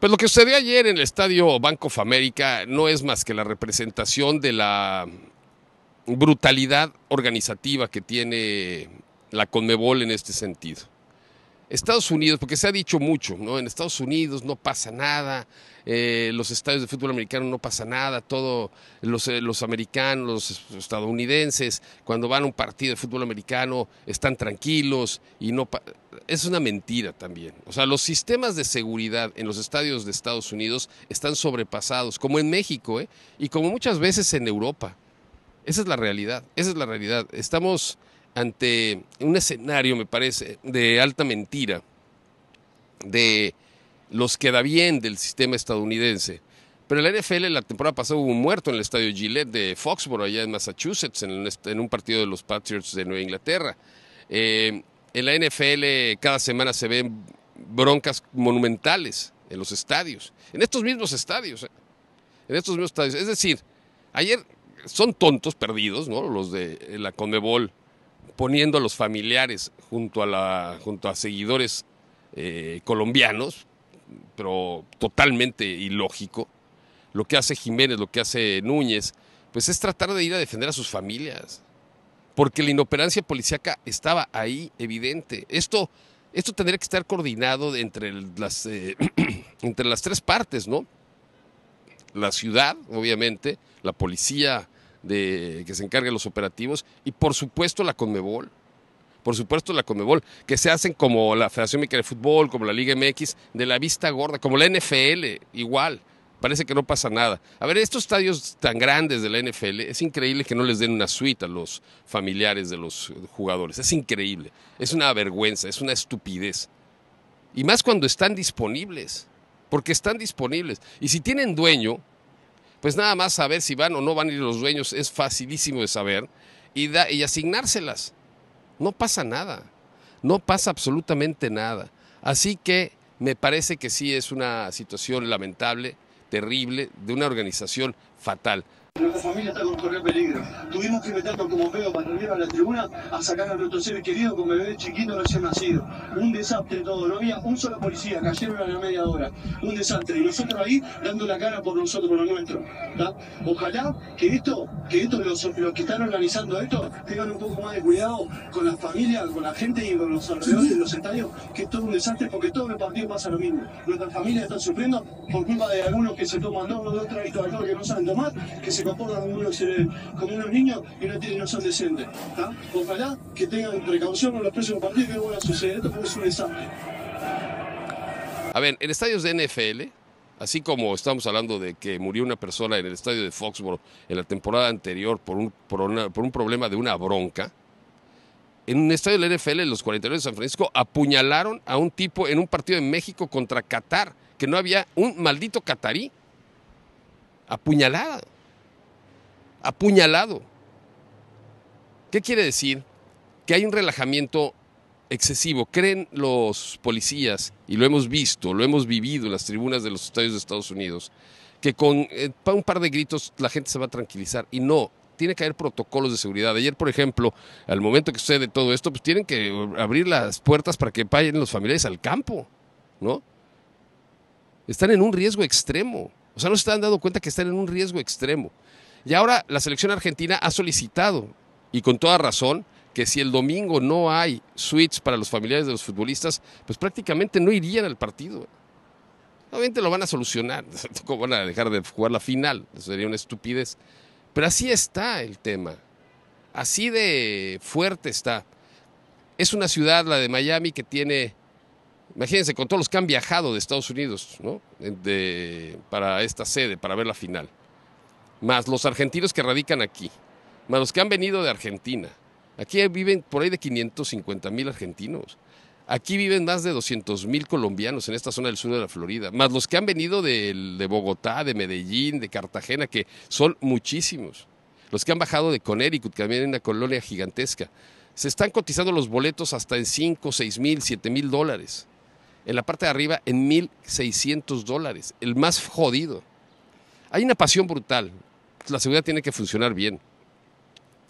Pues lo que sucedió ayer en el estadio Banco of America no es más que la representación de la brutalidad organizativa que tiene la Conmebol en este sentido. Estados Unidos, porque se ha dicho mucho, ¿no? En Estados Unidos no pasa nada, eh, los estadios de fútbol americano no pasa nada, todos los, eh, los americanos, los estadounidenses, cuando van a un partido de fútbol americano están tranquilos y no... Es una mentira también. O sea, los sistemas de seguridad en los estadios de Estados Unidos están sobrepasados, como en México, ¿eh? Y como muchas veces en Europa. Esa es la realidad, esa es la realidad. Estamos ante un escenario, me parece, de alta mentira de los que da bien del sistema estadounidense. Pero la NFL la temporada pasada hubo un muerto en el estadio Gillette de Foxborough, allá en Massachusetts, en un partido de los Patriots de Nueva Inglaterra. Eh, en la NFL cada semana se ven broncas monumentales en los estadios, en estos mismos estadios. Eh, en estos mismos estadios. Es decir, ayer son tontos perdidos, ¿no? Los de la Conmebol poniendo a los familiares junto a, la, junto a seguidores eh, colombianos, pero totalmente ilógico. Lo que hace Jiménez, lo que hace Núñez, pues es tratar de ir a defender a sus familias. Porque la inoperancia policíaca estaba ahí evidente. Esto, esto tendría que estar coordinado entre las, eh, entre las tres partes, ¿no? La ciudad, obviamente, la policía de, que se encarguen los operativos y por supuesto la Conmebol. Por supuesto la Conmebol, que se hacen como la Federación Mexicana de Fútbol, como la Liga MX, de la vista gorda, como la NFL, igual. Parece que no pasa nada. A ver, estos estadios tan grandes de la NFL, es increíble que no les den una suite a los familiares de los jugadores. Es increíble. Es una vergüenza, es una estupidez. Y más cuando están disponibles porque están disponibles. Y si tienen dueño, pues nada más saber si van o no van a ir los dueños es facilísimo de saber y, asignárselas. No pasa nada, no pasa absolutamente nada. Así que me parece que sí es una situación lamentable, terrible, de una organización fatal. Nuestra familia está con correr peligro. Tuvimos que meternos como veo para arriba a la tribuna a sacar a nuestro ser querido con bebé chiquito recién nacido. Un desastre todo. No había un solo policía. Cayeron a la media hora. Un desastre. Y nosotros ahí dando la cara por nosotros, por lo nuestro. Ojalá que esto, que esto los, que están organizando esto tengan un poco más de cuidado con las familias, con la gente y con los alrededores de los estadios, que esto es un desastre porque todo el partido pasa lo mismo. Nuestras familias están sufriendo por culpa de algunos que se toman dos, de otra y todo que no saben tomar, que comportan unos, niños y no, son decentes. que tengan precaución los próximos partidos que a esto un A ver, en estadios de NFL, así como estamos hablando de que murió una persona en el estadio de Foxborough en la temporada anterior por un, por, un problema de una bronca, en un estadio de la NFL, los 49 de San Francisco apuñalaron a un tipo en un partido en México contra Qatar, que no había un maldito catarí. apuñalado apuñalado. ¿Qué quiere decir? Que hay un relajamiento excesivo. Creen los policías, y lo hemos visto, lo hemos vivido en las tribunas de los estadios de Estados Unidos, que con eh, un par de gritos la gente se va a tranquilizar. Y no, tiene que haber protocolos de seguridad. Ayer, por ejemplo, al momento que sucede todo esto, pues tienen que abrir las puertas para que vayan los familiares al campo, ¿no? Están en un riesgo extremo. O sea, no se están dando cuenta que están en un riesgo extremo. Y ahora la selección argentina ha solicitado, y con toda razón, que si el domingo no hay suites para los familiares de los futbolistas, pues prácticamente no irían al partido. Obviamente lo van a solucionar, van a dejar de jugar la final? sería una estupidez. Pero así está el tema, así de fuerte está. Es una ciudad, la de Miami, que tiene, imagínense, con todos los que han viajado de Estados Unidos, ¿no? para esta sede, para ver la final más los argentinos que radican aquí, más los que han venido de Argentina. Aquí viven por ahí de 550 mil argentinos. Aquí viven más de 200 mil colombianos en esta zona del sur de la Florida, más los que han venido de, Bogotá, de Medellín, de Cartagena, que son muchísimos. Los que han bajado de Connecticut, que también es una colonia gigantesca. Se están cotizando los boletos hasta en 5, 6 mil, 7 mil dólares. En la parte de arriba en 1.600 dólares, el más jodido. Hay una pasión brutal la seguridad tiene que funcionar bien.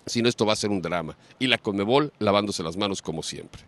Si no, esto va a ser un drama. Y la Conmebol lavándose las manos como siempre.